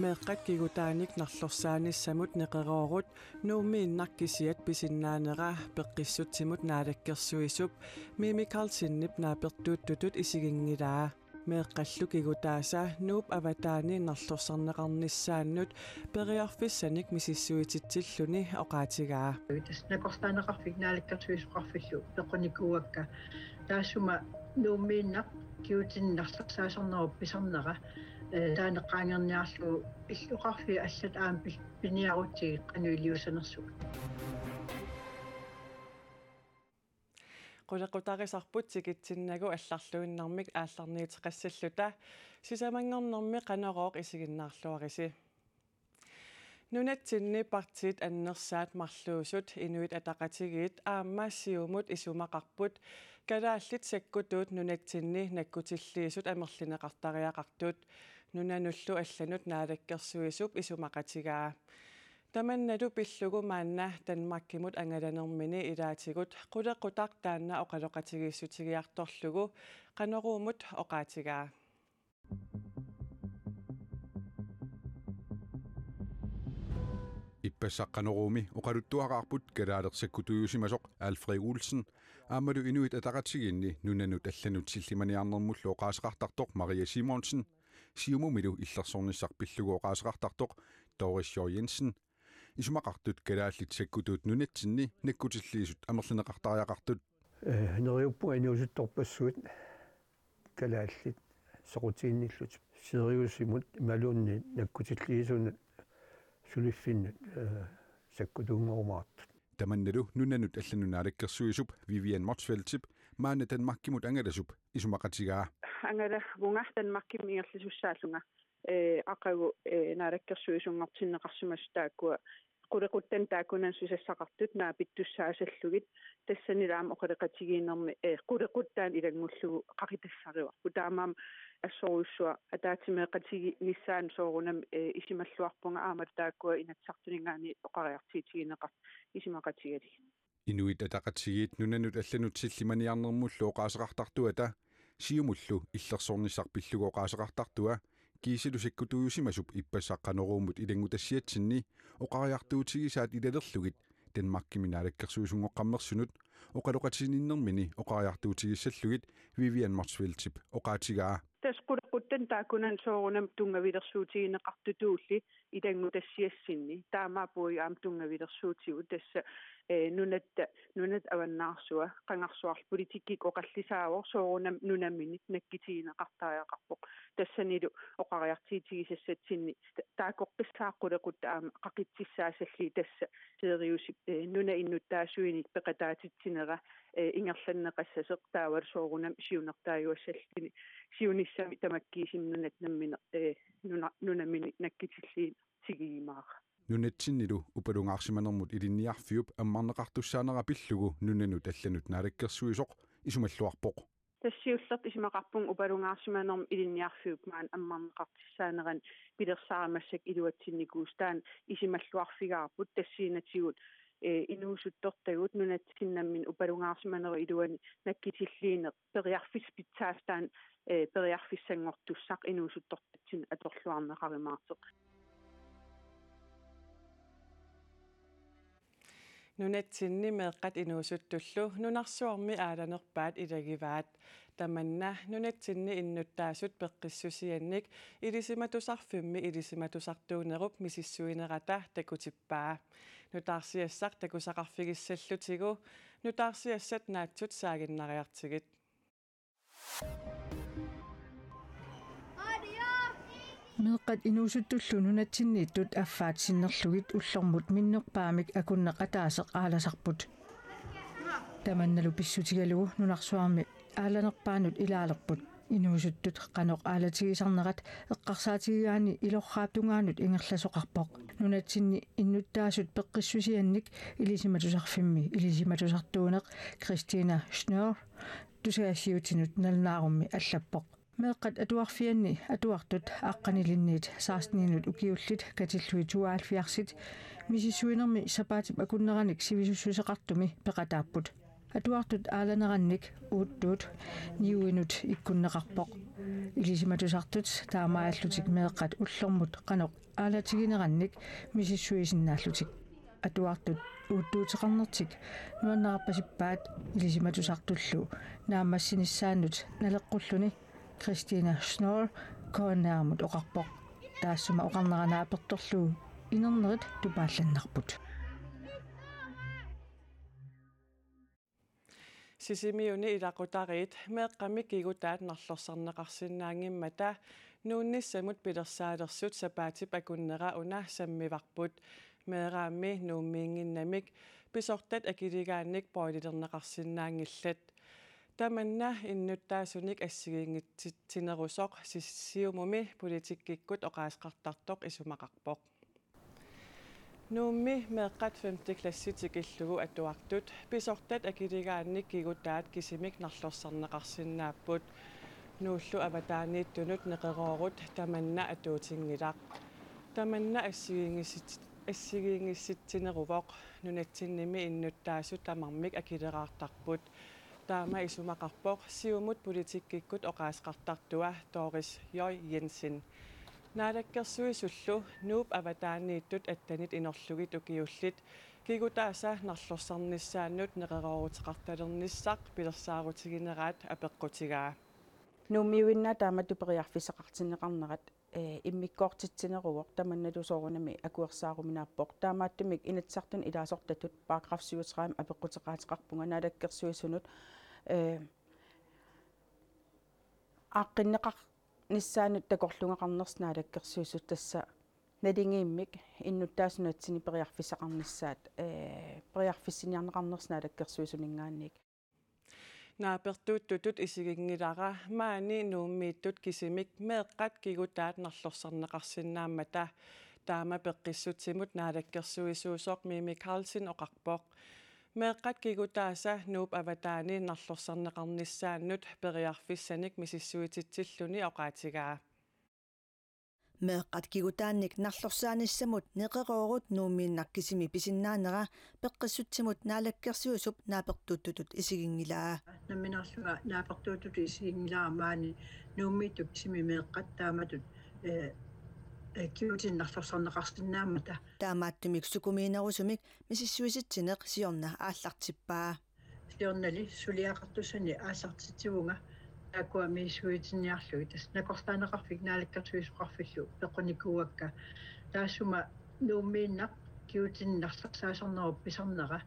meeqqat kigutaanik narlorsaanissamut neqeroorut nuumiinnakkisiat pisinnaanera peqqissutsimut naalakkersuisup mimikalsinnip naapertuuttutut isiginngilaa meeqqallu kigutaasa nuup avataani narlorserneqarnissaannut periarfissanik misissuititsilluni oqaatigaa tasnakortaaneqarfik naalakkersuisuqarfillu pequnikuakka taassuma nuumiinnak kiutin narlorsaasernero pisarnera Э. таанеққаангерниарлу иллуқарфи ассат аам пиниарутсиги кануилиусанерсук qulaqutarisarput sikitsinnagu алларлуиннармик аалларниитеқассаллута сисамангорнэрми канарооқ исигиннаарлуарisi нунатсинни партиит аннерсаат марлуусут инуит атақатигиит ааммаассиумут исумақарпут калааллит саккутуут нунатсинни наккутиллиисут амерлинеқартариақартут нунануллу алланут наалаккерсуисуп исумақатигаа таманналу пиллугу маанна танмаккимут ангаланермини илаатигут қулеққутақ таанна оқалоқатигииссутигиарторлугу қанеруумут оқаатигаа иппассаққанеруми оқалуттуақарпут калаалерсаккутуйусимасоқ Альфред Улсен аамалу инуит атақатсигинни нунанут алланут силлиманиарнермуллу оқаасақартартоқ Мария Симонсен сиумумилу иллерсорнissaq пиллугооqaасеқартартоқ Doris Jo Jensen исумақартут калааллитсаккутуут нунатсинни наккутиллиисут амерлинеқартариақартут э нериуппу аниусутторпассуут калааллит соқутиинниллут сириусимут малуунни наккутиллиисуна сулиффиннат э саккутуунгоормаартут таманналу нунанут алланунаалеккерсуисуп Vivian Motzfeldtip maanne Danmarkkimut angalasup isumaqatigaa angala vunga Danmarkkim igerlisussaalunga э акагу э нараккерсу исунгартиннеқарсимас тааккуа qulaquttan taakunan susassaqartut naa pittussaasallugit тассаниlaam оқалеқатигиинерми э qulaquttaan илагмуллугу қақитассариварпу таамаам ассоруйссуа атаатимеқатиги ниссаан соорунам э исималлуарпунга аамат тааккуа инатсартунингаани оқариартиитигинеқар исимақатигали инуит атақатсигиит нунанут алланутсиллиманиарнэрмуллу оqaасеқартартуа та сиумуллу иллерсорнисарпиллугу оqaасеқартартуа киисилу сиккутуйусимасуп иппассаққанерууммут илангутассиатсинни оqariartuутигисаат илалерлугит Danmark-киминаалаккерсуусунгоққаммерсунут оқалоқатсининнэрмини оқариартуутигиссаллугит Vivian Marshfield-тип оқаатигаа тасқулеқуттан таакунан соорунам тунгавилерсуутигинеқартутуулли илангу тассиассинни таамаапуи аам тунгавилерсуутигу тасса э, нунат нунат аваннаарсуа қангаарсуар политиккик оқаллисаавор соорунам нунаммини наккитигинеқартааяқарпоқ тассанилу оқариартиитигисассатсинни таакоққиссааққулеқут аама қақитсиссаасалли тасса теериусип э, нуна иннуттаасуиник пеқатаатитсин кинера э, ингерланнеқассасеқ тааварсоорунам сиунертааюассаллини сиуниссами тамаккиисимнунатнаммине э нуна нунамини наккитиллиин сигиимаара нунатсиннилу упалунгаарсиманермут илинниарфиуп аммарнеқартуссаанера пиллугу нунанут алланут наалаккерсуисоқ исумаллуарпоқ тассиуллерт исимақарпун упалунгаарсиманерм илинниарфиуп маан аммарнеқартиссаанеран пилерсаамассак илуатсинникуустаан исималлуарфигаарпут тассиинатигут инуусуттортагут нунатсиннаммин упалунгаарсиманери илуани наккисиллиинеқ периарфис питсаафтаан периарфиссангортуссақ инуусуттортатсин аторлуарнеқаримаартеқ нунатсинни меэккат инуусуттуллу нунарсуарми ааланерпаат илагиваат таманна нунатсинни иннуттаасут пеққиссусианник илисиматусарфимми илисиматусартуунеруп мисиссуинерата такутиппаа нутаарсиассар такусақарфигиссаллутигу нутаарсиассат наатсут саагиннариартигит меэккат инуусуттуллу нунатсинниттут аффаат синнерлугит уллормут миннерпаамик акуннеқатаасеқ ааласарпут таманналу писсутигалугу нунарсуарми ааланерпаанут илаалерпут инуусуттут каноо аалатигисарнерат эққарсаатигиаани илорраатунгаанут ингерласоқарпоқ нунатсинни иннуттаасут пеққиссусианник илисиматусарфимми илисиматусартуунеқ кристина шнер тусаасиутинут налнаарумми аллаппоқ меэққат атуарфианни атуартут аққанилинниит саарснинут укиуллит катиллуи туаалфиарсит мисиссуинерми сапаатип акуннераник сивисуссусеқартуми пеқатааппут атуартут ааланеранник уутtuut ниуинут иккуннеқарпоқ илисиматусартут таамааллутик меэққат уллормут қанеқ аалатигинеранник мисиссуисиннааллутик атуартут ууттуутеқарнертик нуаннараппасиппаат илисиматусартуллу наамассиниссааннут налеққуллуни кристина шнор кооннаамут оқарпоқ таассума оқарнеранаапертерлуу инернерит тупаалланнарпут сисимиуни илакутарит меэкками кигутаат нарлорсарнеқарсинаангиммата нуунниссамут пилерсаалерсут сапаатип акуннера уна саммиварпут меэраами нууммиингиннамик писортат акилигаанник поилилернеқарсинаангиллат таманна иннуттаасуник ассигиингитсинерусоқ сиссиумуми политиккиккут оқаасқартартоқ исумақарпоқ Nuumi meqqat 5. klassitik illugu atuartut pisortat akiligaannik kigutaat kisimik narlorsarneqarsinnaapput nuullu avataaniittunut neqeroorut tamanna atuutinngilaq tamanna assigiingissit ассигингисситсинерувоқ нунатсинними иннуттаасу тамармик акилераартарпут таама исумақарпоқ сиумут политиккиккут оқаасқартартуа Торис Йой Йенсен наалаккерсуисуллу нууп аватаанииттут аттанит инерлугит укиуллит кигутааса нарлорсарниссааннут нерерорутеқарталерниссақ пилерсаарутигинераат апеққутигаа нуумиуинна таамату периарфисеқартинеқарнерат э иммиккоортитсинеруоқ таманналусоорунами акуерсааруминааппоқ таамааттумик инатсартун илаасортатут параграф 37 апеққутеқаатеқарпунга наалаккерсуисунут э аққиннеқар ниссаанут такорлугеқарнерснаалаккерсуусут тасса налингииммик иннуттаасунатсини периарфисақарниссаат э периарфиссиниарнеқарнерснаалаккерсуусунингаанник наапертууттут исигингилара маани нууммииттут кисимик меэққат кигутаат нарлорсарнеқарсинаамата таама пеққиссутсимут наалаккерсуисуусоқ мими карлсин оқарпоқ Meqqat kigutaasa nuup avataani narlorserneqarnissaannut periarfissanik misissuititilluni oqaatigaa. Meqqat kigutaannik narlorsaanissamut neqeroorut nuumiinnakkisimi pisinnaanera peqqissutsimut naalakkersiusup naapertuuttutut isiginnilaa. Namminarluga naapertuuttut isiginnilaa maani nuummiittut simi meqqattaamatut kiutin narsorsorneqarsinnaamata taamaattumik sukumiinarusumik misissuisittineq siorna aallartippaa siornali suliaqartussani aallartitigunga taakkuami suitinniarlu tas nakortaaneqarfik naalakkartuisuqarfillu pequnikuakka taassuma nuummiinnaq kiutinnarsorsaasarnerup pisarnera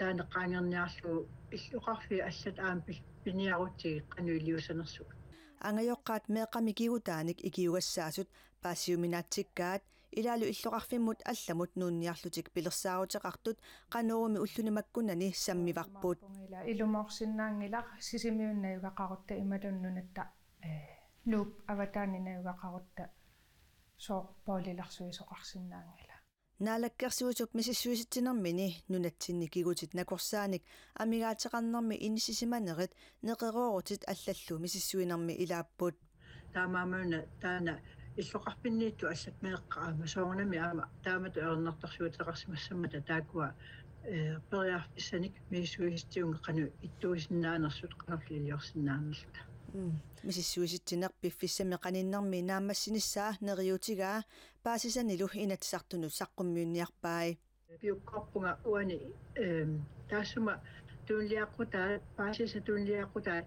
taaneqqaangerniarlu illuqarfi аллат аампи пиниарутсиги кануилиусанерсук ангаёққаат меэқами кигутааник икиугассаасут пассиуминаатсиккаат илаалу иллоқарфиммут алламут нуунниарлутик пилерсаарутеқартут канеруми уллунамаккунани саммиварпуут илумоорсиннаангилар сисимиуннаюгақарутта ималуннунатта луп э, аватаанинаюгақарутта соо поолиларсуисоқарсиннаангила наалаккерсуусуп мисиссуиситсинэрмини нунатсинни кигутит накорсааник амигаатеқарнэрми инисисиманерит неқероорутит аллаллу мисиссуинэрми илааппут таамаамуна таана иллоқарпинниитту аллапмеэққаама соорнами аама таамату эрнэрторсуутеқарсимассаммата таакуа э периарфиссаник мисиссуиситтиунге қану иттуисиннаанерсут қанерлилиорсиннаанерлута мисиссуиситсинер пиффиссами каниннэрми наамассиниссаа нериутигаа паасисанилу инатсартуну саққуммиунниарпаи пиуккорпунга уани эм таасума тунлиаққутаа паасиса тунлиаққутаа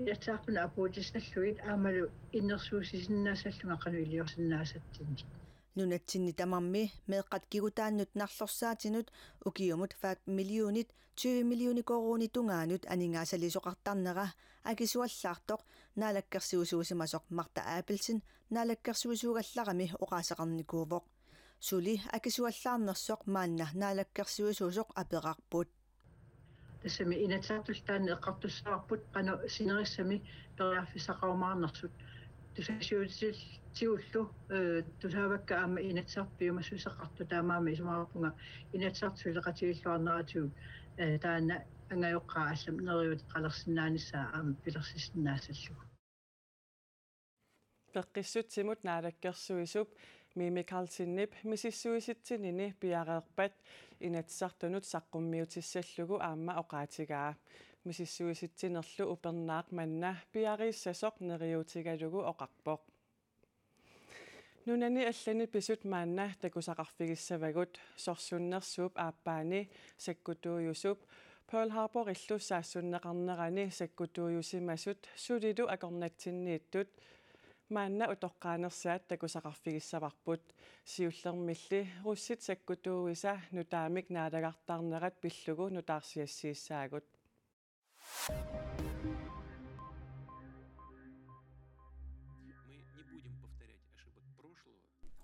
илатсаарпуна апуутиссаллуит аамалу иннерсуусисиннаасаллунга кану илиорсиннаасаттинни нунатсинни тамарми меэкъаткигутааннут нарлорсаатинут укиумут 5 миллионит 20 миллиони корони тунгаанут анингаасалисоқартарнера акисуаллаартоқ наалаккерсиусуусимасоқ марта аапилсин наалаккерсиусуугалларами оқаасақарникуувоқ сули акисуаллаарнерсоқ маанна наалаккерсиусуусоқ аперарпут тассами инатаатуллаанне эққартуссаарпут қана синерissami периарфисақаумаарнерсут тусаасиулсиуллу э, тусааваккаама инатсарпиума сусеқарту таамаами исумаарпунга инатсартсуилеқатигиллуарнератуг э, таана ангаёққаа аллам нериут қалерсинааниссаа аама пилерсисиннаасаллуг пеққиссутсимут наалаккерсуисуп мими калсиннип мисиссуиситсинини пиареерпат инатсартунут саққуммиутиссаллугу аама оқаатигаа мисиссуиситсинерлу упернаақ манна пиариссасоқ нериутигалугу оқарпоқ нунани аллани писут маанна такусақарфигиссавагут сорсуннэрсууп ааппаани саккутууйусууп Pearl Harbor иллу саассуннеқарнерани саккутууйусимасут сулилу акорнатсиннииттут маанна утоққаанерсаат такусақарфигиссаварпут сиуллермилли руссит саккутууиса нутаамик наалагартарнерат пиллугу нутаарсиассииссаагут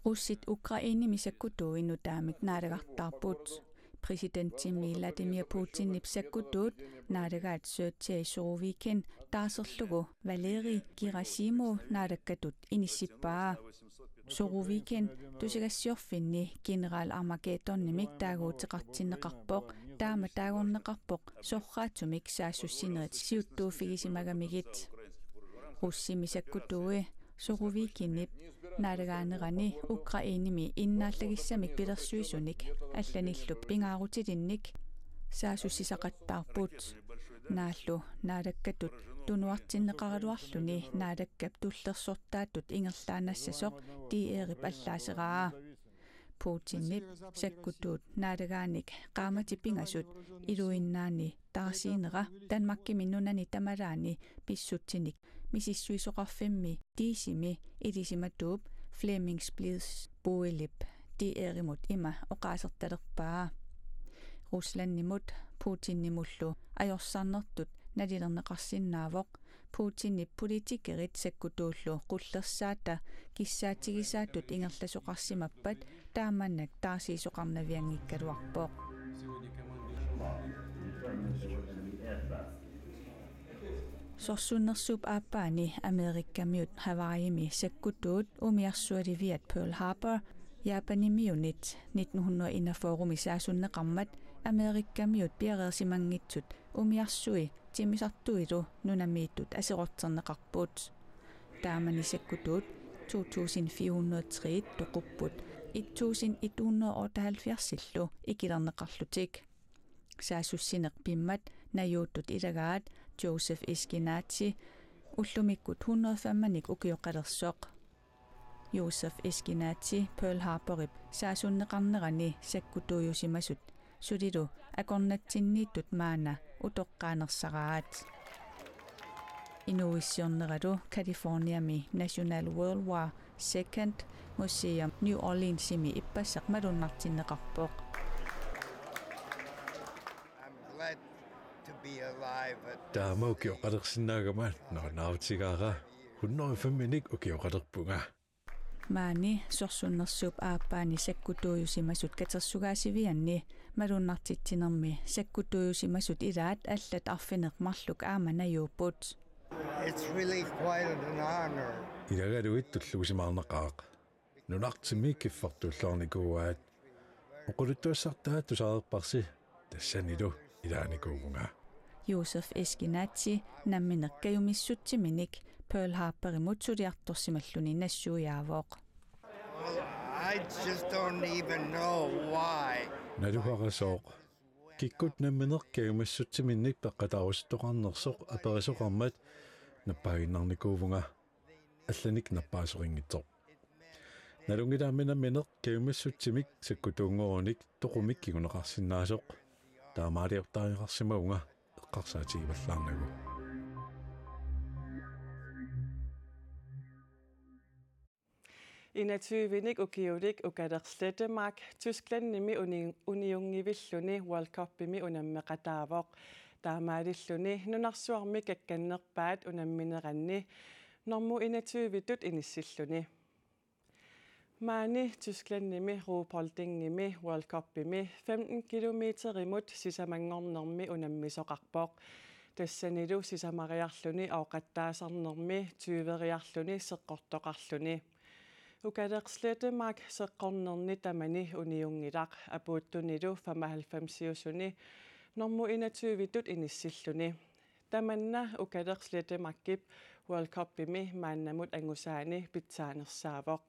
Russit Ukrainimisakutu inutaamik naalagartarput presidentti Vladimir Putin nipsakkutuut naalagat söötsi Suruviken taaserlugu Valeri Gerasimo naalakkatut inissippaa Suruviken tusigassiorfinni generaal Armageddonnimik taaguutiqartinneqarpoq таама таагорнеқарпоқ сорраатсумик саассуссинерит сиуттууфигисимагамигит руссимисаккутуи сорувикиннип наалагаанерани украиними иннааллагиссамик пилерсуисуник алланиллуп пингаарутилинник саасуссисақаттаарпут нааллу наалаккатут тунуартиннеқаралуарлүни наалаккап туллерсортаатут ингерлаанассасоқ тиэрип аллаасераа putinip sekkutut naadagaanik qaamatingasut iruinnaani taarsiinera tanmakkiminunani tamaraani pissutinik misissuisoqarfimmi tiisimi ilisimattuup Flemings Blids boelip ti'erimut ima oqaasertalerpaa ruslannimut putinimullu ajorsaarnertut nalilerneqarsinnaavoq putinni politikerit sakkutuullu qullersaata kissaatsigisaatut ingerlasoqarsimappat тааманнак таасиисоқарнавиангиккалуарпоқ сорсуннерсуп ааппаани америккамиут хаваими саккутуут умиарсуаливиат Pearl Harbor яапанимиунит 1941 саасуннеқармат америккамиут пиареерсимангитсут умиарсуи тимисартуилу нунамииттут асеқортернеқарпуут таамани саккутуут 2403 тоқуппут 1170 illu ikilarneqarlutik saassussineq pimmat najuuttut ilagaat Joseph Eskenazi уллумиккут 105-маник укиоқалерсоқ Joseph Eskenazi Pearl Harborip saasуннеқарнерани саккутуйусимасут сулилу акорнатсиннииттут маана утоққаанерсараат Innovation Radio California mi National World War Second Museum New Orleans mi ippasak madunartinneqarpoq I'm glad to be alive at Tamo kioqalersinnaagamaan noornaarutigaara hunnorfaminik ukioqalerpunga maani sorsunnersuup aappaani sakkutuujusimasut katersugaasivianni malunartittinermi sakkutuujusimasut ilaat a арфинеқ na аама наjuуппут It's really quite an honor. Ilagarwit tulluusimaarnaqaaq. Nunartimi kiffartullarnikuuaat. Oquluttuassartaa tusaaqerparsi тассаниду илааникуугунга. Josef Eskinatsi namminerkajumissutsi minik Pearl Harbor imutsuriartorsimalluni nassuujaavoq. I just don't even know why. Naluharasooq. киккут намминеркаа массутсиминник пеққатаарустоқарнерсоқ аперисоқармат наппаагиннарникуувнга алланик наппаасорингитсоқ налунгилаамина минеқ киумассутсимик саккутуунгооник тоқумик кигунеқарсинаасоқ таамаалиортаариқарсимаунга эққарсаатигиваллаарнагу 21 ukiulik ukalersletamak Tysklandimi uniungivilluni World Cupimi unammeqataavoq таамаалиллуни нунарсуарми какканнерпаат унамминеранни норму инатуивитут иниссиллуни Mani, Tysklandnimi, Rupoldingimi, World Cupimi, 15 km imod sisamangornermi unammisoqarpoq. Tassanilu sisamariarluni auqattaasarnermi, tyveriarluni, seqqortoqarluni. Ukaderslette mak så qonnerni tamani uniungilaq apuuttunilu 95-siusuni normu inatsuivitut inissilluni. Tamanna ukaderslette makkip World Cup i Cupimi maannamut angusaani pitsaanersaavoq.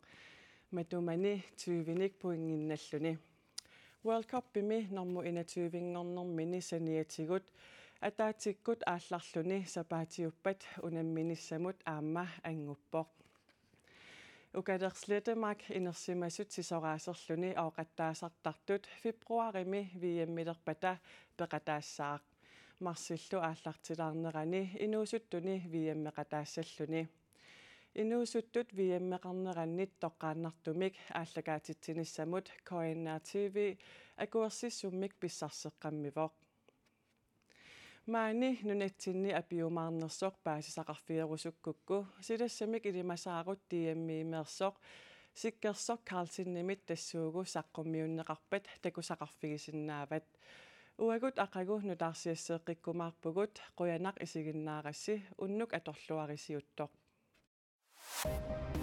Matumani tyyvinik puinginnalluni. World Cup i Cupimi normu inatsuivingornormini saniatigut атаатиккут аалларлүни сапаатиуппат унамминissamут аама ангуппоқ ukadersletamak inersimasut sisoraaserluni aoqattaasartartut februarimi viimmillerpata peqataassaaq марсиллу ааллартилаарнерани инуусуттуни виэммекатаассаллуни инуусуттут виэммеқарнераннит тоққааннартумик ааллагаатитсиниссамут коиннаативи акуерсиссуммик писсарсеққаммивоқ маани нунатсинни апиумаарнерсоқ паасисақарфиерусуккукку силассамик илимасаарут тиаммиимерсоқ сиккерсоқ каалсиннимит тассуугу саққуммиуннеқарпат такусақарфигисиннаават уагут ақагу нутаарсиассеэққиккумаарпугут қуянақ исигиннаарасси уннук аторлуарисиуттоқ Thank you.